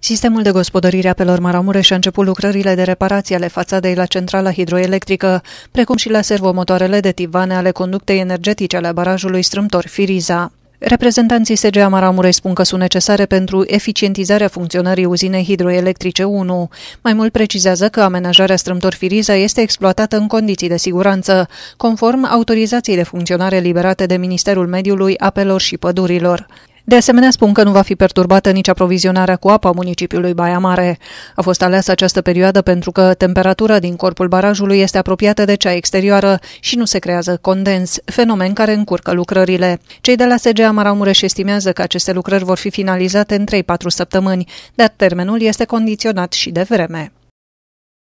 Sistemul de gospodărire a apelor Maramureș a început lucrările de reparație ale fațadei la centrala hidroelectrică, precum și la servomotoarele de tivane ale conductei energetice ale barajului strâmtor Firiza. Reprezentanții SGA Maramureș spun că sunt necesare pentru eficientizarea funcționării uzinei hidroelectrice 1. Mai mult precizează că amenajarea strâmtor Firiza este exploatată în condiții de siguranță, conform autorizației de funcționare liberate de Ministerul Mediului, Apelor și Pădurilor. De asemenea, spun că nu va fi perturbată nici aprovizionarea cu apa municipiului Baia Mare. A fost aleasă această perioadă pentru că temperatura din corpul barajului este apropiată de cea exterioară și nu se creează condens, fenomen care încurcă lucrările. Cei de la SGA Maramureș estimează că aceste lucrări vor fi finalizate în 3-4 săptămâni, dar termenul este condiționat și de vreme.